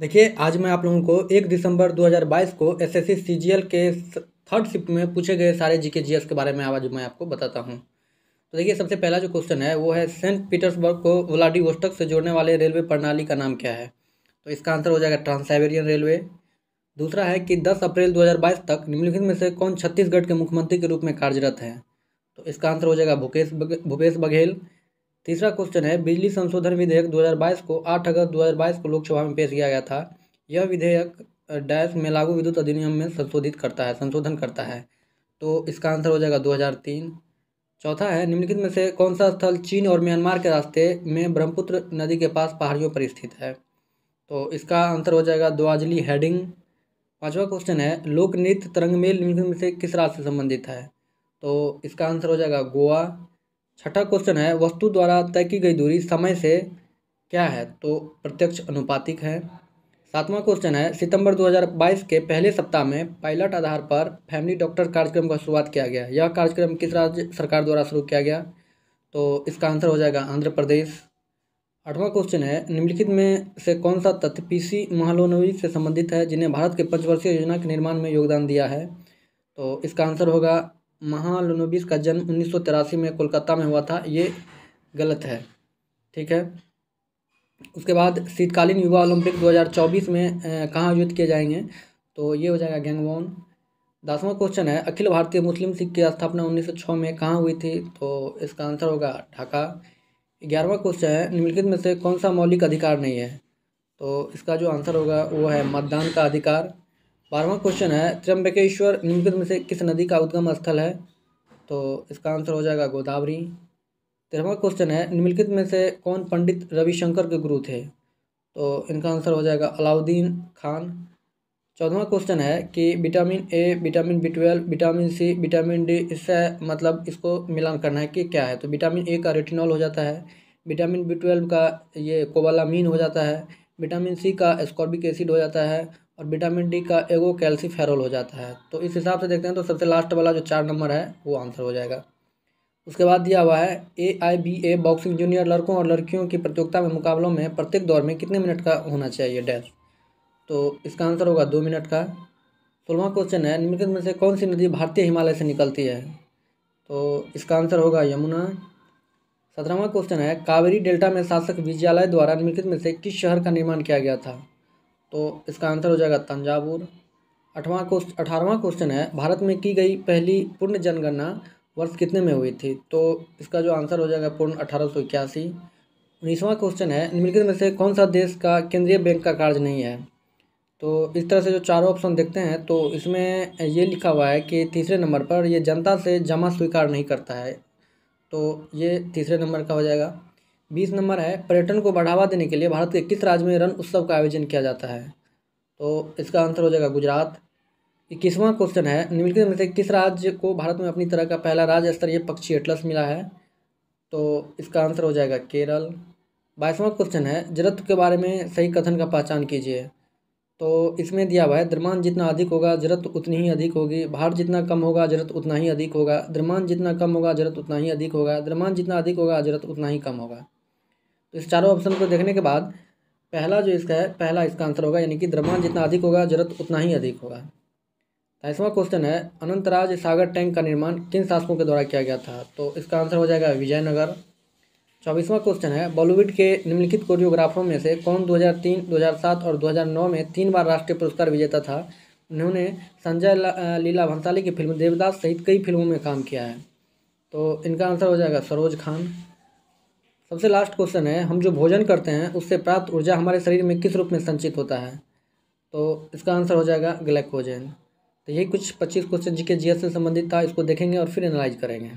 देखिए आज मैं आप लोगों को एक दिसंबर 2022 को एसएससी सीजीएल के थर्ड शिफ्ट में पूछे गए सारे जीके जीएस के बारे में आवाज मैं आपको बताता हूँ तो देखिए सबसे पहला जो क्वेश्चन है वो है सेंट पीटर्सबर्ग को व्लाडिवोस्टक से जोड़ने वाले रेलवे प्रणाली का नाम क्या है तो इसका आंसर हो जाएगा ट्रांसाइबेरियन रेलवे दूसरा है कि दस अप्रैल दो तक निम्नलिखित में से कौन छत्तीसगढ़ के मुख्यमंत्री के रूप में कार्यरत हैं तो इसका आंसर हो जाएगा भूपेश भूपेश बघेल तीसरा क्वेश्चन है बिजली संशोधन विधेयक 2022 को 8 अगस्त 2022 को लोकसभा में पेश किया गया था यह विधेयक डैश में लागू विद्युत अधिनियम में संशोधित करता है संशोधन करता है तो इसका आंसर हो जाएगा 2003 चौथा है निम्नलिखित में से कौन सा स्थल चीन और म्यांमार के रास्ते में ब्रह्मपुत्र नदी के पास पहाड़ियों पर स्थित है तो इसका आंसर हो जाएगा द्वाजली हेडिंग पाँचवा क्वेश्चन है लोक नृत्य तरंगमेल निम्नलिखित में से किस राज्य से संबंधित है तो इसका आंसर हो जाएगा गोवा छठा क्वेश्चन है वस्तु द्वारा तय की गई दूरी समय से क्या है तो प्रत्यक्ष अनुपातिक है सातवां क्वेश्चन है सितंबर 2022 के पहले सप्ताह में पायलट आधार पर फैमिली डॉक्टर कार्यक्रम का शुरुआत किया गया यह कार्यक्रम किस राज्य सरकार द्वारा शुरू किया गया तो इसका आंसर हो जाएगा आंध्र प्रदेश आठवां क्वेश्चन है निम्नलिखित में से कौन सा तथ्य पीसी महालोनवी से संबंधित है जिन्हें भारत के पंचवर्षीय योजना के निर्माण में योगदान दिया है तो इसका आंसर होगा महालनोबिस का जन्म उन्नीस में कोलकाता में हुआ था ये गलत है ठीक है उसके बाद शीतकालीन युवा ओलंपिक 2024 में कहाँ आयोजित किए जाएंगे तो ये हो जाएगा गैंगवॉन दसवां क्वेश्चन है अखिल भारतीय मुस्लिम सिख की स्थापना 1906 में कहाँ हुई थी तो इसका आंसर होगा ढाका ग्यारहवा क्वेश्चन है निम्नलिखित में से कौन सा मौलिक अधिकार नहीं है तो इसका जो आंसर होगा वो है मतदान का अधिकार बारहवा क्वेश्चन है त्र्यंबकेश्वर निम्नलिखित में से किस नदी का उद्गम स्थल है तो इसका आंसर हो जाएगा गोदावरी तेरहवा क्वेश्चन है निम्नलिखित में से कौन पंडित रविशंकर के गुरु थे तो इनका आंसर हो जाएगा अलाउद्दीन खान चौदहवा क्वेश्चन है कि vitamin A vitamin B twelve vitamin C vitamin D इससे मतलब इसको मिलान करना है कि क्या है तो विटामिन ए का रेटिनॉल हो जाता है विटामिन बी ट्वेल्व का ये कोबालामीन हो जाता है विटामिन सी का स्कॉर्बिक एसिड हो जाता है और विटामिन डी का एगो कैल्सीफेरल हो जाता है तो इस हिसाब से देखते हैं तो सबसे लास्ट वाला जो चार नंबर है वो आंसर हो जाएगा उसके बाद दिया हुआ है A I B A boxing junior लड़कों और लड़कियों की प्रतियोगिता में मुकाबलों में प्रत्येक दौर में कितने मिनट का होना चाहिए डैश तो इसका आंसर होगा दो मिनट का सोलवा क्वेश्चन है निम्नलिखित में से कौन सी नदी भारतीय हिमालय से निकलती है तो इसका आंसर होगा यमुना सत्रहवा क्वेश्चन है कावेरी डेल्टा में शासक विद्यालय द्वारा निम्नलिखित में से किस शहर का निर्माण किया गया था तो इसका आंसर हो जाएगा तंजावुर अठवां क्वेश्चन अठारहवा क्वेश्चन है भारत में की गई पहली पूर्ण जनगणना वर्ष कितने में हुई थी तो इसका जो आंसर हो जाएगा पूर्ण अठारह सौ इक्यासी उन्नीसवां क्वेश्चन है निम्नलिखित में से कौन सा देश का केंद्रीय बैंक का कार्य नहीं है तो इस तरह से जो चारों ऑप्शन देखते हैं तो इसमें ये लिखा हुआ है कि तीसरे नंबर पर ये जनता से जमा स्वीकार नहीं करता है तो ये तीसरे नंबर का हो जाएगा बीस नंबर है पर्यटन को बढ़ावा देने के लिए भारत के किस राज्य में रण उत्सव का आयोजन किया जाता है तो इसका आंसर हो जाएगा गुजरात इक्कीसवां क्वेश्चन है निम्नलिखित में से किस राज्य को भारत में अपनी तरह का पहला राज्य स्तरीय पक्षी एटलस मिला है तो इसका आंसर हो जाएगा केरल बाईसवां क्वेश्चन है जड़त्व के बारे में सही कथन का पहचान कीजिए तो इसमें दिया हुआ है द्रमान जितना अधिक होगा जड़त्व उतनी ही अधिक होगी भार जितना कम होगा जड़त्व उतना ही अधिक होगा द्रमान जितना कम होगा जड़त्व उतना ही अधिक होगा द्रमान जितना अधिक होगा जड़त्व उतना ही कम होगा इस चारों ऑप्शन को देखने के बाद पहला जो इसका है पहला इसका आंसर होगा यानी कि द्रव्यमान जितना अधिक होगा जरूरत उतना ही अधिक होगा तेईसवा क्वेश्चन है अनंतराज सागर टैंक का निर्माण किन शासकों के द्वारा किया गया था तो इसका आंसर हो जाएगा विजयनगर चौबीसवां क्वेश्चन है बॉलीवुड के निम्नलिखित कोरियोग्राफरों में से कौन 2003, 2007 और 2009 में तीन बार राष्ट्रीय पुरस्कार विजेता था उन्होंने संजय लीला भंसाली की फिल्म देवदास सहित कई फिल्मों में काम किया है तो इनका आंसर हो जाएगा सरोज खान सबसे लास्ट क्वेश्चन है हम जो भोजन करते हैं उससे प्राप्त ऊर्जा हमारे शरीर में किस रूप में संचित होता है तो इसका आंसर हो जाएगा ग्लाइकोजन तो यही कुछ पच्चीस क्वेश्चन जी के से संबंधित था इसको देखेंगे और फिर एनालाइज करेंगे